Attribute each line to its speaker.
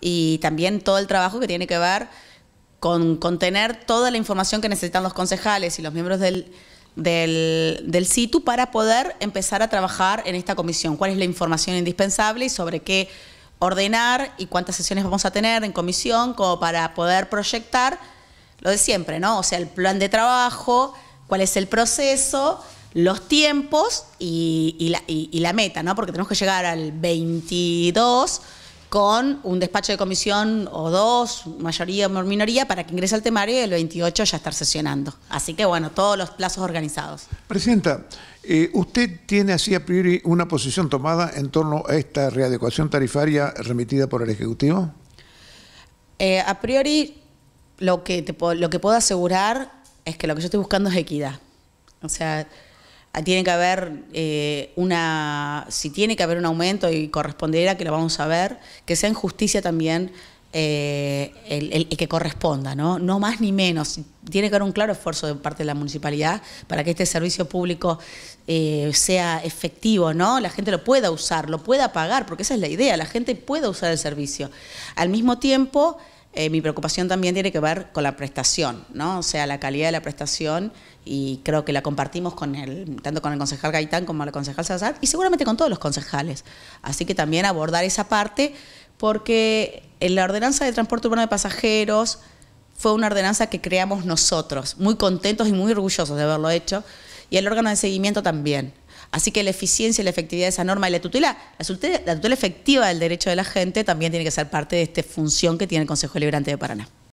Speaker 1: y también todo el trabajo que tiene que ver con tener toda la información que necesitan los concejales y los miembros del, del, para poder empezar a trabajar en esta comisión. ¿Cuál es la información indispensable y sobre qué ordenar y cuántas sesiones vamos a tener en comisión como para poder proyectar lo de siempre, ¿no? O sea, el plan de trabajo, cuál es el proceso, los tiempos y, la, y la meta, ¿no? Porque tenemos que llegar al 22 con un despacho de comisión o dos, mayoría o minoría, para que ingrese al temario y el 28 ya estar sesionando. Así que bueno, todos los plazos organizados.
Speaker 2: Presidenta, eh, usted tiene así a priori una posición tomada en torno a esta readecuación tarifaria remitida por el Ejecutivo.
Speaker 1: Eh, a priori, lo que, lo que puedo asegurar es que lo que yo estoy buscando es equidad. O sea, Ah, tiene que haber eh, una, si tiene que haber un aumento y corresponderá que lo vamos a ver, que sea en justicia también eh, el, que corresponda, ¿no? No más ni menos. Tiene que haber un claro esfuerzo de parte de la municipalidad para que este servicio público eh, sea efectivo, ¿no? La gente lo pueda usar, lo pueda pagar, porque esa es la idea, la gente pueda usar el servicio. Al mismo tiempo, eh, mi preocupación también tiene que ver con la prestación, ¿no? O sea, la calidad de la prestación y creo que la compartimos con el, tanto con el concejal Gaitán como el concejal Salazar y seguramente con todos los concejales. Así que también abordar esa parte porque la ordenanza de transporte urbano de pasajeros fue una ordenanza que creamos nosotros, muy contentos y muy orgullosos de haberlo hecho, y el órgano de seguimiento también. Así que la eficiencia y la efectividad de esa norma y la tutela, efectiva del derecho de la gente también tiene que ser parte de esta función que tiene el Consejo Liberante de Paraná.